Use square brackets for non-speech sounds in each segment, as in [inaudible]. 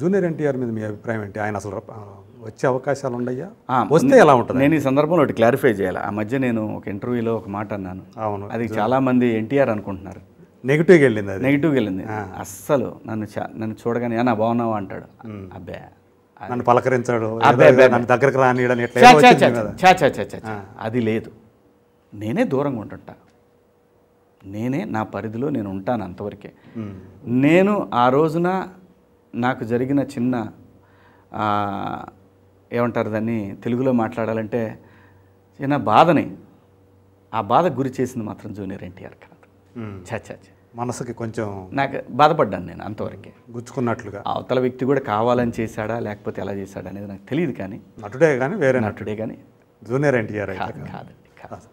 junior NTR మీద మీ అభిప్రాయం ఏంటి ఆయన అసలు వచ్చే అవకాశాలు ఉన్నాయా వస్తే ఎలా ఉంటుంది నేను ఈ సందర్భంలో ఒకటి క్లారిఫై చేయాలి ఆ మధ్య నేను ఒక ఇంటర్వ్యూలో ఒక మాట అన్నాను అవును అది చాలా మంది ఎన్టీఆర్ అనుకుంటున్నారు నెగిటివ్గా వెళ్ళింది అది నెగిటివ్గా వెళ్ళింది అస్సలు నన్ను నన్ను చూడగానే నా బాగున్నావా అంటాడు అబ్బే నన్ను పలకరించాడు దగ్గరకు రానియడం అది లేదు నేనే దూరంగా ఉంటుంటా నేనే నా పరిధిలో నేను ఉంటాను అంతవరకే నేను ఆ రోజున నాకు జరిగిన చిన్న ఏమంటారు దాన్ని తెలుగులో మాట్లాడాలంటే చిన్న బాధని ఆ బాధ గురి చేసింది మాత్రం జూనియర్ ఎన్టీఆర్ కాదు చచ్చా మనసుకి కొంచెం నాకు బాధపడ్డాను నేను అంతవరకే గుచ్చుకున్నట్లుగా అవతల వ్యక్తి కూడా కావాలని చేశాడా లేకపోతే ఎలా చేశాడా అనేది నాకు తెలియదు కానీ నటుడే కానీ వేరే నటుడే కానీ జూనియర్ ఎన్టీఆర్ కాదు కాదండి కాదు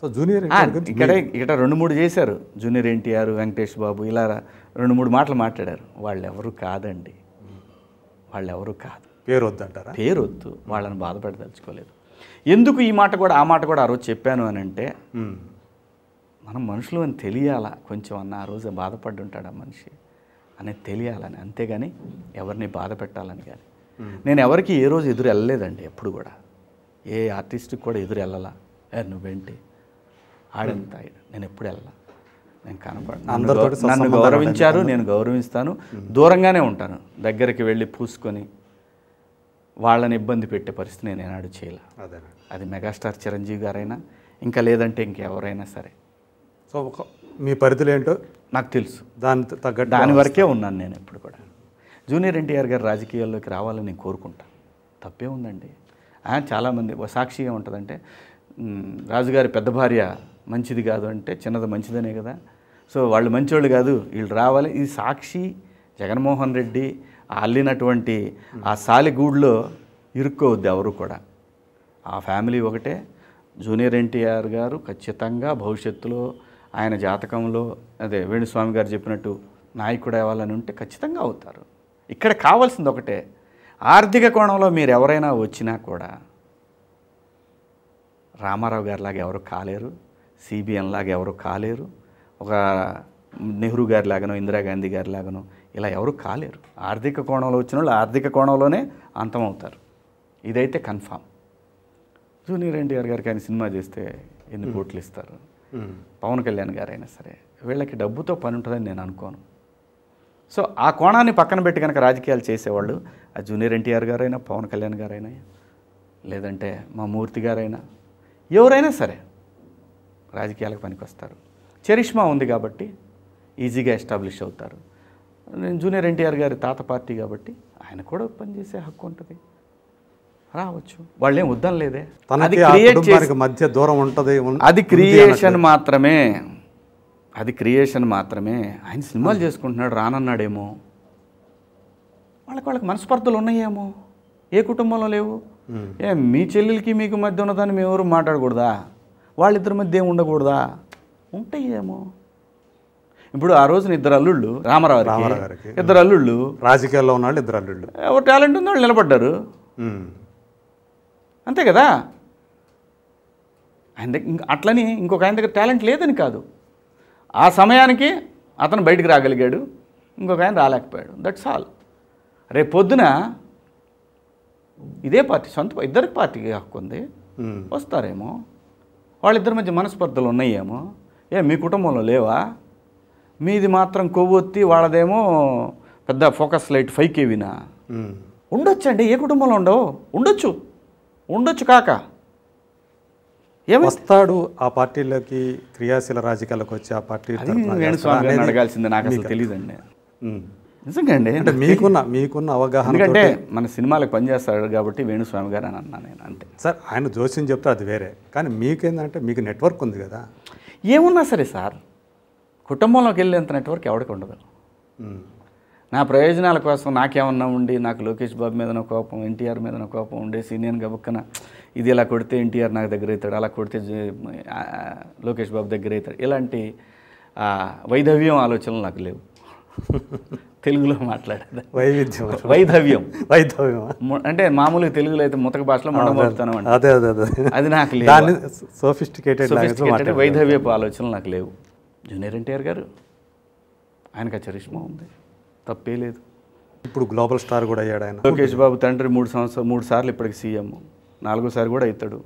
సో జూనియర్ ఇక్కడ ఇక్కడ రెండు మూడు చేశారు జూనియర్ ఎన్టీఆర్ వెంకటేష్ బాబు ఇలా రెండు మూడు మాటలు మాట్లాడారు వాళ్ళు ఎవరు కాదండి వాళ్ళు ఎవరు కాదు పేరు వద్దంటారా పేరు వద్దు వాళ్ళని బాధపడదలుచుకోలేదు ఎందుకు ఈ మాట కూడా ఆ మాట కూడా ఆ రోజు చెప్పాను అని అంటే మనం మనుషులు అని తెలియాలా కొంచెం అన్న ఆ రోజు బాధపడి ఉంటాడు ఆ మనిషి అనేది తెలియాలని అంతేగాని ఎవరిని బాధ పెట్టాలని కానీ నేను ఎవరికి ఏ రోజు ఎదురు వెళ్ళలేదండి ఎప్పుడు కూడా ఏ ఆర్టిస్ట్కి కూడా ఎదురు వెళ్ళాలా నువ్వేంటి ఆడంత ఆయన నేను ఎప్పుడు వెళ్ళా నేను కనపడ నన్ను గౌరవించారు నేను గౌరవిస్తాను దూరంగానే ఉంటాను దగ్గరికి వెళ్ళి పూసుకొని వాళ్ళని ఇబ్బంది పెట్టే పరిస్థితి నేను ఏనాడు చేయలే అది మెగాస్టార్ చిరంజీవి గారైనా ఇంకా లేదంటే ఇంకెవరైనా సరే సో ఒక మీ పరిధిలో ఏంటో నాకు తెలుసు దాని తగ్గట్టు దాని వరకే ఉన్నాను నేను ఇప్పుడు కూడా జూనియర్ ఎన్టీఆర్ గారు రాజకీయాల్లోకి రావాలని నేను కోరుకుంటాను తప్పే ఉందండి చాలామంది సాక్షిగా ఉంటుందంటే రాజుగారి పెద్ద భార్య మంచిది కాదు అంటే చిన్నది మంచిదనే కదా సో వాళ్ళు మంచివాళ్ళు కాదు వీళ్ళు రావాలి ఇది సాక్షి జగన్మోహన్ రెడ్డి అల్లినటువంటి ఆ సాలిగూడ్లో ఇరుక్కోవద్దు ఎవరు కూడా ఆ ఫ్యామిలీ ఒకటే జూనియర్ ఎన్టీఆర్ గారు ఖచ్చితంగా భవిష్యత్తులో ఆయన జాతకంలో అదే వేణుస్వామి గారు చెప్పినట్టు నాయకుడు అవ్వాలని ఉంటే ఖచ్చితంగా అవుతారు ఇక్కడ కావాల్సింది ఒకటే ఆర్థిక కోణంలో మీరు ఎవరైనా వచ్చినా కూడా రామారావు గారిలాగా ఎవరు కాలేరు సిబిఎన్ లాగా ఎవరు కాలేరు ఒక నెహ్రూ గారి లాగానో ఇందిరాగాంధీ గారి లాగానో ఇలా ఎవరు కాలేరు ఆర్థిక కోణంలో వచ్చిన వాళ్ళు ఆర్థిక కోణంలోనే అంతమవుతారు ఇదైతే కన్ఫామ్ జూనియర్ ఎన్టీఆర్ గారికి ఆయన సినిమా చేస్తే ఎన్ని కోట్లు ఇస్తారు పవన్ కళ్యాణ్ గారైనా సరే వీళ్ళకి డబ్బుతో పని ఉంటుందని నేను అనుకోను సో ఆ కోణాన్ని పక్కన పెట్టి కనుక రాజకీయాలు చేసేవాళ్ళు ఆ జూనియర్ ఎన్టీఆర్ గారైనా పవన్ కళ్యాణ్ గారైనా లేదంటే మా మూర్తి గారైనా ఎవరైనా సరే రాజకీయాలకు పనికొస్తారు చరిష్మా ఉంది కాబట్టి ఈజీగా ఎస్టాబ్లిష్ అవుతారు నేను జూనియర్ ఎన్టీఆర్ గారి తాత పార్టీ కాబట్టి ఆయన కూడా పనిచేసే హక్కు ఉంటుంది రావచ్చు వాళ్ళేం వద్దం లేదే అది క్రియేట్ మధ్య దూరం ఉంటుంది అది క్రియేషన్ మాత్రమే అది క్రియేషన్ మాత్రమే ఆయన సినిమాలు చేసుకుంటున్నాడు రానన్నాడేమో వాళ్ళకి వాళ్ళకి మనస్పర్ధలు ఉన్నాయేమో ఏ కుటుంబంలో లేవు ఏ మీ చెల్లెలకి మీకు మధ్య ఉన్నదాన్ని మేము ఎవరు మాట్లాడకూడదా వాళ్ళిద్దరి మధ్య ఏం ఉండకూడదా ఉంటాయేమో ఇప్పుడు ఆ రోజున ఇద్దరు అల్లుళ్ళు రామారావు రామారావు గారికి ఇద్దరు అల్లుళ్ళు రాజకీయాల్లో ఉన్న వాళ్ళు ఇద్దరు అల్లుళ్ళు ఎవరు టాలెంట్ ఉంది వాళ్ళు నిలబడ్డారు అంతే కదా ఆయన దగ్గర అట్లని ఇంకొక ఆయన దగ్గర టాలెంట్ లేదని కాదు ఆ సమయానికి అతను బయటికి రాగలిగాడు ఇంకొక ఆయన రాలేకపోయాడు దట్స్ ఆల్ రేపు పొద్దున ఇదే పార్టీ సొంత ఇద్దరికి పార్టీ హక్కు ఉంది వస్తారేమో వాళ్ళిద్దరి మధ్య మనస్పర్ధలు ఉన్నాయేమో ఏ మీ కుటుంబంలో లేవా మీది మాత్రం కొవ్వొత్తి వాళ్ళదేమో పెద్ద ఫోకస్ లైట్ ఫైవ్ ఉండొచ్చు అండి ఏ కుటుంబంలో ఉండవు ఉండొచ్చు ఉండొచ్చు కాక ఏమొస్తాడు ఆ పార్టీలోకి క్రియాశీల రాజకీయాలకు వచ్చి ఆ పార్టీ అడగాల్సిందే నాకు అసలు తెలియదండి నిజంగా అండి అంటే మీకున్న మీకున్న అవగాహన ఎందుకంటే మన సినిమాలకు పనిచేస్తాడు కాబట్టి వేణుస్వామి గారు అని అన్నా నేను అంటే సార్ ఆయన జోస్యం చెప్తే అది వేరే కానీ మీకేందంటే మీకు నెట్వర్క్ ఉంది కదా ఏమున్నా సరే సార్ కుటుంబంలోకి వెళ్ళేంత నెట్వర్క్ ఎవరికి ఉండదు నా ప్రయోజనాల కోసం నాకేమన్నా ఉండి నాకు లోకేష్ బాబు మీదన కోపం ఎన్టీఆర్ మీద కోపం ఉండి సీనియర్ గబుక్కన ఇది ఇలా కొడితే ఎన్టీఆర్ నాకు దగ్గర అవుతాడు అలా కొడితే లోకేష్ బాబు దగ్గర అవుతాడు ఇలాంటి వైధవ్యం ఆలోచనలు నాకు లేవు [laughs] తెలుగులో మాట్లాడేది వైవిధ్యం వైధవ్యం వైధవ్యం అంటే మామూలుగా తెలుగులో అయితే ముతక భాషలో మనం అంటే అదే అదే అదే అది నాకు లేదు సోఫిస్టికేటెడ్ వైధవ్యపు ఆలోచనలు నాకు లేవు జూనియర్ ఎన్టీఆర్ గారు ఆయనకు అచరిష్మ చరిష్మా ఉంది తప్పే లేదు ఇప్పుడు గ్లోబల్ స్టార్ కూడా అయ్యాడు ఆయన లోకేష్ బాబు తండ్రి మూడు సంవత్సరం మూడు సార్లు ఇప్పటికి సీఎం నాలుగోసారి కూడా అవుతాడు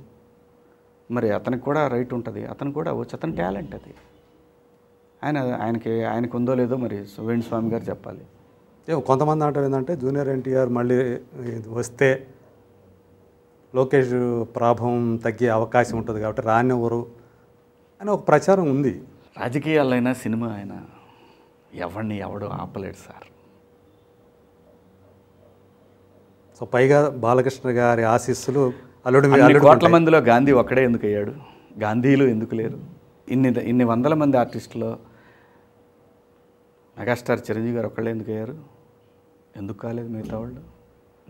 మరి అతనికి కూడా రైట్ ఉంటుంది అతను కూడా అవ్వచ్చు అతని టాలెంట్ అది ఆయన ఆయనకి ఆయనకు ఉందో లేదో మరి సువేణు స్వామి గారు చెప్పాలి కొంతమంది అంటారు ఏంటంటే జూనియర్ ఎన్టీఆర్ మళ్ళీ వస్తే లోకేష్ ప్రాభం తగ్గే అవకాశం ఉంటుంది కాబట్టి రానివ్వరు అని ఒక ప్రచారం ఉంది రాజకీయాలైనా సినిమా అయినా ఎవరిని ఎవడు ఆపలేడు సార్ సో పైగా బాలకృష్ణ గారి ఆశీస్సులు అల్లుడు కోట్ల మందిలో గాంధీ ఒక్కడే ఎందుకు అయ్యాడు గాంధీలు ఎందుకు లేరు ఇన్ని ఇన్ని వందల మంది ఆర్టిస్టులు మెగాస్టార్ చిరంజీవి గారు ఒకళ్ళు ఎందుకు అయ్యారు ఎందుకు కాలేదు మిగతా వాళ్ళు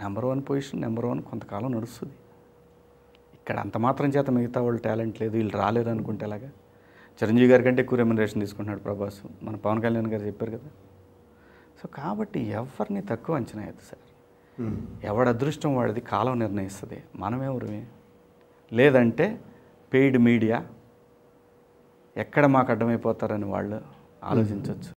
number one position number one కొంతకాలం నడుస్తుంది ఇక్కడ అంత మాత్రం చేత మిగతా వాళ్ళు టాలెంట్ లేదు వీళ్ళు రాలేరు అనుకుంటే అలాగా చిరంజీవి గారి కంటే ఎక్కువ రెమ్యునరేషన్ తీసుకుంటున్నాడు ప్రభాస్ మన పవన్ కళ్యాణ్ గారు చెప్పారు కదా సో కాబట్టి ఎవరిని తక్కువ అంచనా వేయద్దు సార్ ఎవడ అదృష్టం వాడిది కాలం నిర్ణయిస్తుంది మనమే ఉరిమే లేదంటే పెయిడ్ మీడియా ఎక్కడ మాకు అడ్డమైపోతారని వాళ్ళు ఆలోచించవచ్చు